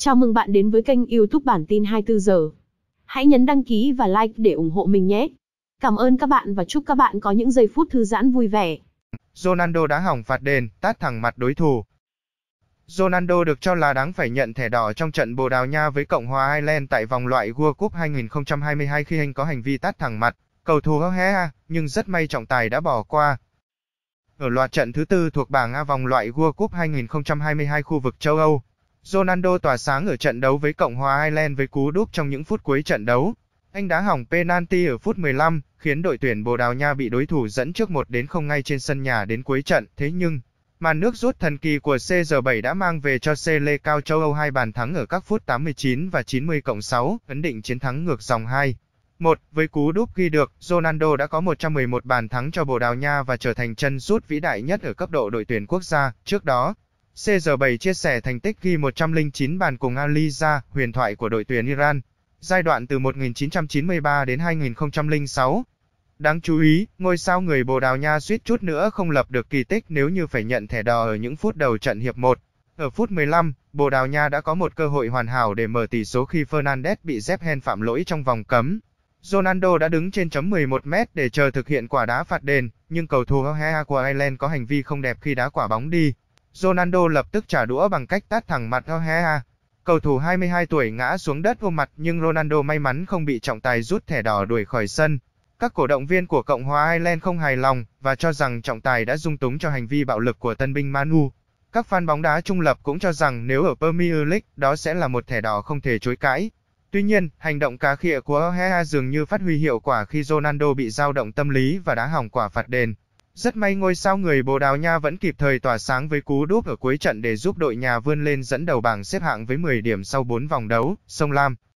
Chào mừng bạn đến với kênh YouTube bản tin 24 giờ. Hãy nhấn đăng ký và like để ủng hộ mình nhé. Cảm ơn các bạn và chúc các bạn có những giây phút thư giãn vui vẻ. Ronaldo đã hỏng phạt đền, tát thẳng mặt đối thủ. Ronaldo được cho là đáng phải nhận thẻ đỏ trong trận Bồ Đào Nha với Cộng hòa Ireland tại vòng loại World Cup 2022 khi anh có hành vi tát thẳng mặt cầu thủ Hea, nhưng rất may trọng tài đã bỏ qua. Ở loạt trận thứ tư thuộc bảng A vòng loại World Cup 2022 khu vực châu Âu, Ronaldo tỏa sáng ở trận đấu với Cộng hòa Ireland với cú đúp trong những phút cuối trận đấu. Anh đã hỏng penalty ở phút 15, khiến đội tuyển Bồ Đào Nha bị đối thủ dẫn trước 1 đến 0 ngay trên sân nhà đến cuối trận. Thế nhưng, màn nước rút thần kỳ của CR7 đã mang về cho Sele Cao châu Âu hai bàn thắng ở các phút 89 và 90 cộng 6, ấn định chiến thắng ngược dòng 2. 1. Với cú đúp ghi được, Ronaldo đã có 111 bàn thắng cho Bồ Đào Nha và trở thành chân sút vĩ đại nhất ở cấp độ đội tuyển quốc gia. Trước đó, CR7 chia sẻ thành tích ghi 109 bàn cùng Aliza, huyền thoại của đội tuyển Iran, giai đoạn từ 1993 đến 2006. Đáng chú ý, ngôi sao người Bồ Đào Nha suýt chút nữa không lập được kỳ tích nếu như phải nhận thẻ đỏ ở những phút đầu trận hiệp 1. Ở phút 15, Bồ Đào Nha đã có một cơ hội hoàn hảo để mở tỷ số khi Fernandes bị Zephen phạm lỗi trong vòng cấm. Ronaldo đã đứng trên chấm 11 mét để chờ thực hiện quả đá phạt đền, nhưng cầu thủ Hea của Ireland có hành vi không đẹp khi đá quả bóng đi. Ronaldo lập tức trả đũa bằng cách tát thẳng mặt Ojea. Cầu thủ 22 tuổi ngã xuống đất ôm mặt nhưng Ronaldo may mắn không bị trọng tài rút thẻ đỏ đuổi khỏi sân. Các cổ động viên của Cộng hòa Ireland không hài lòng và cho rằng trọng tài đã dung túng cho hành vi bạo lực của tân binh Manu. Các fan bóng đá trung lập cũng cho rằng nếu ở Premier League đó sẽ là một thẻ đỏ không thể chối cãi. Tuy nhiên, hành động cá khịa của Ojea dường như phát huy hiệu quả khi Ronaldo bị dao động tâm lý và đá hỏng quả phạt đền. Rất may ngôi sao người Bồ Đào Nha vẫn kịp thời tỏa sáng với cú đúp ở cuối trận để giúp đội nhà vươn lên dẫn đầu bảng xếp hạng với 10 điểm sau 4 vòng đấu. Sông Lam